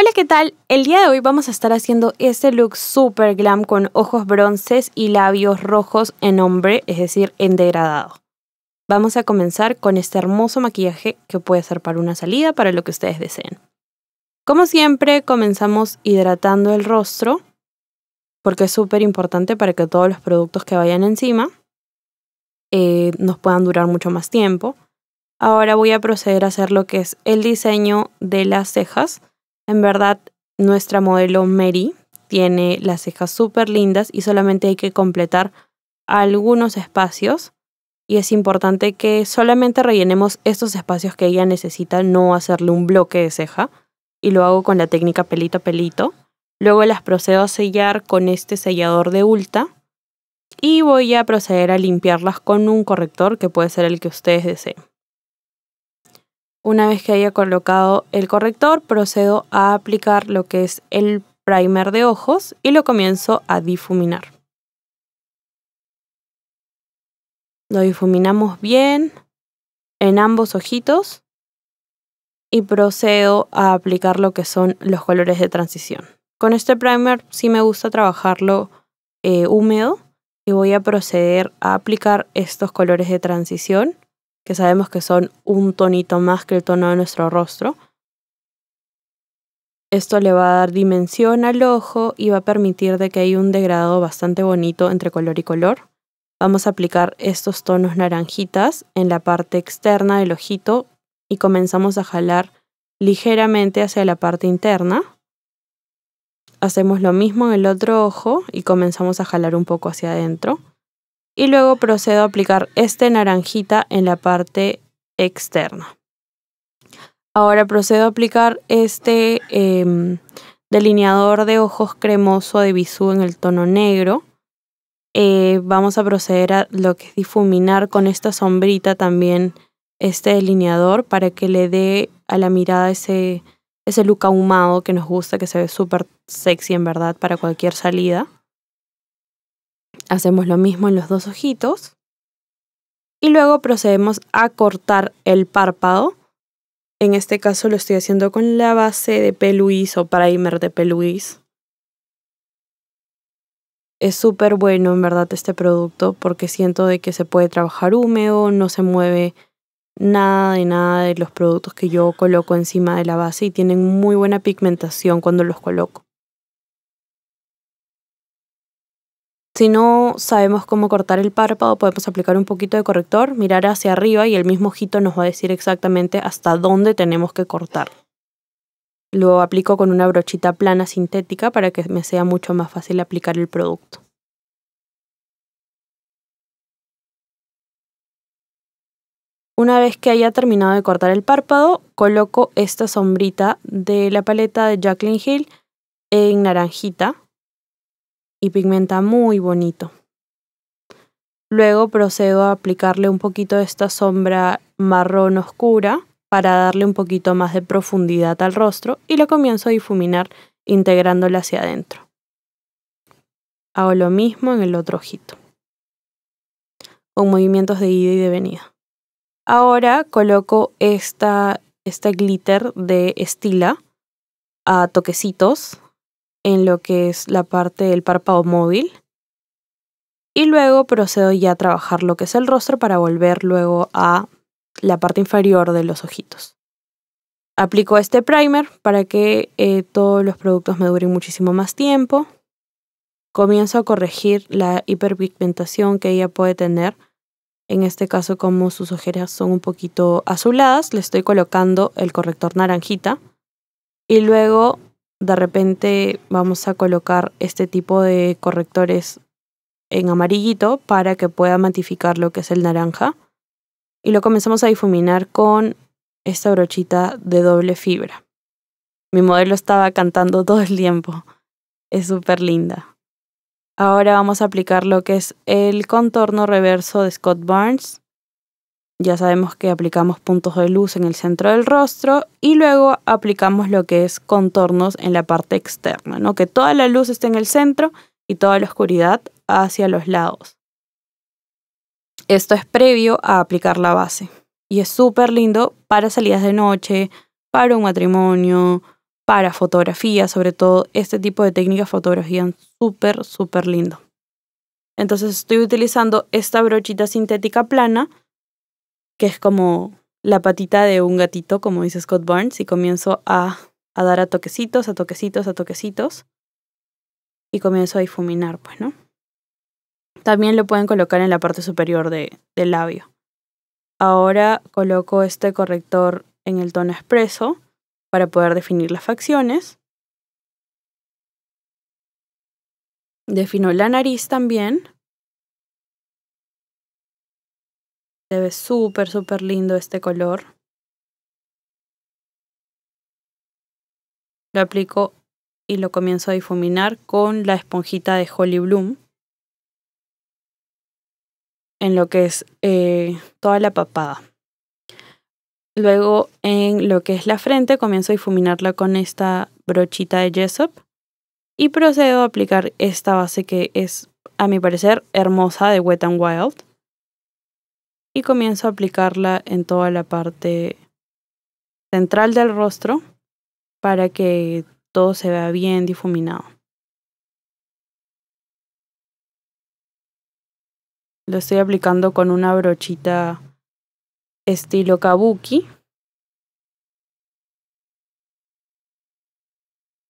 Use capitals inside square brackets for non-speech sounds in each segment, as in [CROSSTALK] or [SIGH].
Hola, ¿qué tal? El día de hoy vamos a estar haciendo este look super glam con ojos bronces y labios rojos en hombre, es decir, en degradado. Vamos a comenzar con este hermoso maquillaje que puede ser para una salida, para lo que ustedes deseen. Como siempre, comenzamos hidratando el rostro, porque es súper importante para que todos los productos que vayan encima eh, nos puedan durar mucho más tiempo. Ahora voy a proceder a hacer lo que es el diseño de las cejas en verdad, nuestra modelo Mary tiene las cejas súper lindas y solamente hay que completar algunos espacios. Y es importante que solamente rellenemos estos espacios que ella necesita, no hacerle un bloque de ceja. Y lo hago con la técnica pelito a pelito. Luego las procedo a sellar con este sellador de Ulta. Y voy a proceder a limpiarlas con un corrector que puede ser el que ustedes deseen. Una vez que haya colocado el corrector, procedo a aplicar lo que es el primer de ojos y lo comienzo a difuminar. Lo difuminamos bien en ambos ojitos y procedo a aplicar lo que son los colores de transición. Con este primer sí me gusta trabajarlo eh, húmedo y voy a proceder a aplicar estos colores de transición que sabemos que son un tonito más que el tono de nuestro rostro. Esto le va a dar dimensión al ojo y va a permitir de que hay un degradado bastante bonito entre color y color. Vamos a aplicar estos tonos naranjitas en la parte externa del ojito y comenzamos a jalar ligeramente hacia la parte interna. Hacemos lo mismo en el otro ojo y comenzamos a jalar un poco hacia adentro y luego procedo a aplicar este naranjita en la parte externa. Ahora procedo a aplicar este em, delineador de ojos cremoso de Bisú en el tono negro. Eh, vamos a proceder a lo que es difuminar con esta sombrita también este delineador para que le dé a la mirada ese, ese look ahumado que nos gusta, que se ve súper sexy en verdad para cualquier salida. Hacemos lo mismo en los dos ojitos. Y luego procedemos a cortar el párpado. En este caso lo estoy haciendo con la base de Peluis o primer de Peluis. Es súper bueno en verdad este producto porque siento de que se puede trabajar húmedo, no se mueve nada de nada de los productos que yo coloco encima de la base y tienen muy buena pigmentación cuando los coloco. Si no sabemos cómo cortar el párpado, podemos aplicar un poquito de corrector, mirar hacia arriba y el mismo ojito nos va a decir exactamente hasta dónde tenemos que cortar. Lo aplico con una brochita plana sintética para que me sea mucho más fácil aplicar el producto. Una vez que haya terminado de cortar el párpado, coloco esta sombrita de la paleta de Jacqueline Hill en naranjita y pigmenta muy bonito. Luego procedo a aplicarle un poquito de esta sombra marrón oscura para darle un poquito más de profundidad al rostro y lo comienzo a difuminar integrándola hacia adentro. Hago lo mismo en el otro ojito, con movimientos de ida y de venida. Ahora coloco esta, este glitter de Estila a toquecitos en lo que es la parte del párpado móvil. Y luego procedo ya a trabajar lo que es el rostro para volver luego a la parte inferior de los ojitos. Aplico este primer para que eh, todos los productos me duren muchísimo más tiempo. Comienzo a corregir la hiperpigmentación que ella puede tener. En este caso, como sus ojeras son un poquito azuladas, le estoy colocando el corrector naranjita. Y luego de repente vamos a colocar este tipo de correctores en amarillito para que pueda matificar lo que es el naranja. Y lo comenzamos a difuminar con esta brochita de doble fibra. Mi modelo estaba cantando [LAUGHS] todo el tiempo. Es súper linda. Ahora vamos a aplicar lo que es el contorno reverso de Scott Barnes ya sabemos que aplicamos puntos de luz en el centro del rostro y luego aplicamos lo que es contornos en la parte externa, ¿no? Que toda la luz esté en el centro y toda la oscuridad hacia los lados. Esto es previo a aplicar la base y es súper lindo para salidas de noche, para un matrimonio, para fotografía, sobre todo este tipo de técnicas fotografían súper, súper lindo. Entonces estoy utilizando esta brochita sintética plana que es como la patita de un gatito, como dice Scott Burns, y comienzo a, a dar a toquecitos, a toquecitos, a toquecitos, y comienzo a difuminar, pues, ¿no? También lo pueden colocar en la parte superior del labio. Ahora coloco este corrector en el tono expreso para poder definir las facciones. Defino la nariz también. Se ve súper, súper lindo este color. Lo aplico y lo comienzo a difuminar con la esponjita de Holly Bloom. En lo que es eh, toda la papada. Luego en lo que es la frente comienzo a difuminarla con esta brochita de Jessup. Y procedo a aplicar esta base que es, a mi parecer, hermosa de Wet n Wild y comienzo a aplicarla en toda la parte central del rostro para que todo se vea bien difuminado. Lo estoy aplicando con una brochita estilo kabuki.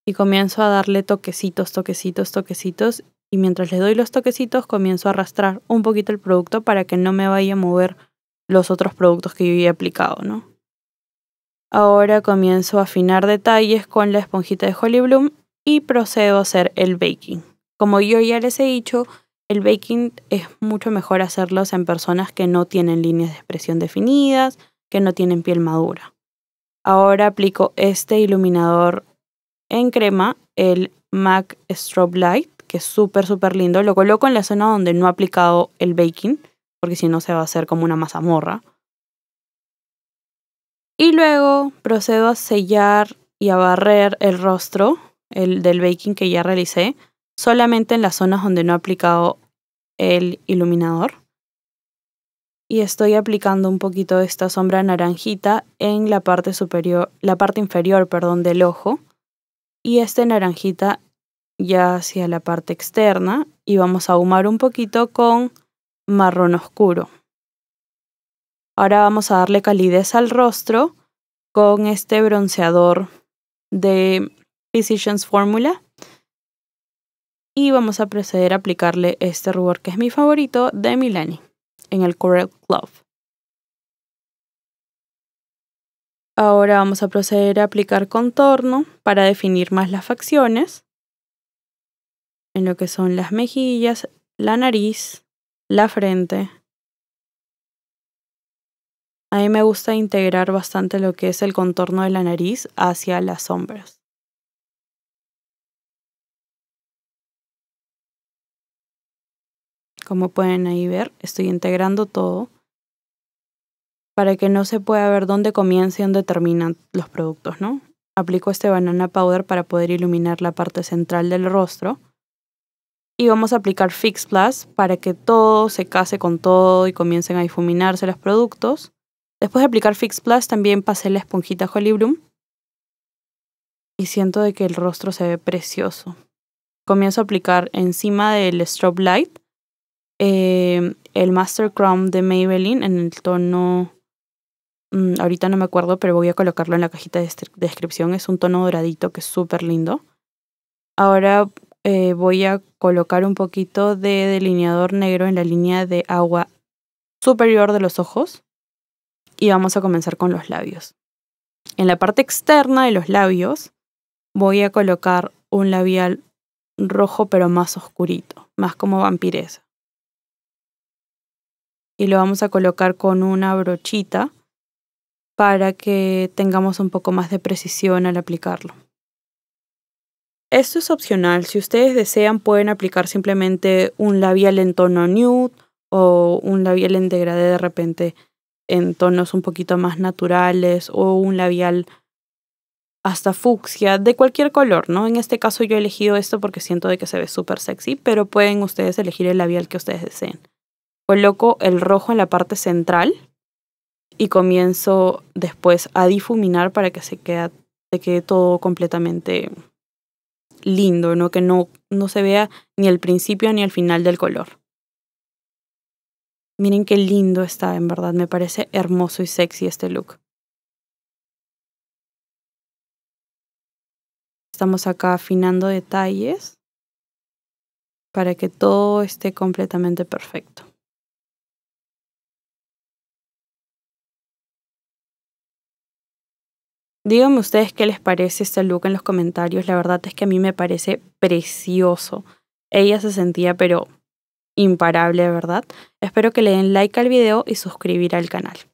Y comienzo a darle toquecitos, toquecitos, toquecitos y mientras les doy los toquecitos comienzo a arrastrar un poquito el producto para que no me vaya a mover los otros productos que yo he aplicado, ¿no? Ahora comienzo a afinar detalles con la esponjita de Holy Bloom y procedo a hacer el baking. Como yo ya les he dicho, el baking es mucho mejor hacerlos en personas que no tienen líneas de expresión definidas, que no tienen piel madura. Ahora aplico este iluminador en crema, el MAC Strobe Light, que es súper, súper lindo. Lo coloco en la zona donde no he aplicado el baking, porque si no se va a hacer como una mazamorra. Y luego procedo a sellar y a barrer el rostro el del baking que ya realicé, solamente en las zonas donde no he aplicado el iluminador. Y estoy aplicando un poquito de esta sombra naranjita en la parte superior, la parte inferior, perdón, del ojo y este naranjita ya hacia la parte externa y vamos a ahumar un poquito con marrón oscuro. Ahora vamos a darle calidez al rostro con este bronceador de Physicians Formula. Y vamos a proceder a aplicarle este rubor que es mi favorito de Milani en el Corel Glove. Ahora vamos a proceder a aplicar contorno para definir más las facciones en lo que son las mejillas, la nariz, la frente. A mí me gusta integrar bastante lo que es el contorno de la nariz hacia las sombras. Como pueden ahí ver, estoy integrando todo para que no se pueda ver dónde comienza y dónde terminan los productos, ¿no? Aplico este banana powder para poder iluminar la parte central del rostro y vamos a aplicar Fix Plus para que todo se case con todo y comiencen a difuminarse los productos. Después de aplicar Fix Plus también pasé la esponjita holy y siento de que el rostro se ve precioso. Comienzo a aplicar encima del Strobe Light eh, el Master chrome de Maybelline en el tono... Mm, ahorita no me acuerdo, pero voy a colocarlo en la cajita de descripción. Es un tono doradito que es súper lindo. Ahora eh, voy a colocar un poquito de delineador negro en la línea de agua superior de los ojos y vamos a comenzar con los labios. En la parte externa de los labios voy a colocar un labial rojo pero más oscurito, más como vampireza. Y lo vamos a colocar con una brochita para que tengamos un poco más de precisión al aplicarlo. Esto es opcional. Si ustedes desean, pueden aplicar simplemente un labial en tono nude o un labial en degradé de repente en tonos un poquito más naturales o un labial hasta fucsia, de cualquier color, ¿no? En este caso yo he elegido esto porque siento de que se ve súper sexy, pero pueden ustedes elegir el labial que ustedes deseen. Coloco el rojo en la parte central y comienzo después a difuminar para que se, se quede todo completamente lindo, ¿no? Que no, no se vea ni al principio ni al final del color. Miren qué lindo está, en verdad, me parece hermoso y sexy este look. Estamos acá afinando detalles para que todo esté completamente perfecto. Díganme ustedes qué les parece este look en los comentarios. La verdad es que a mí me parece precioso. Ella se sentía pero imparable, ¿verdad? Espero que le den like al video y suscribir al canal.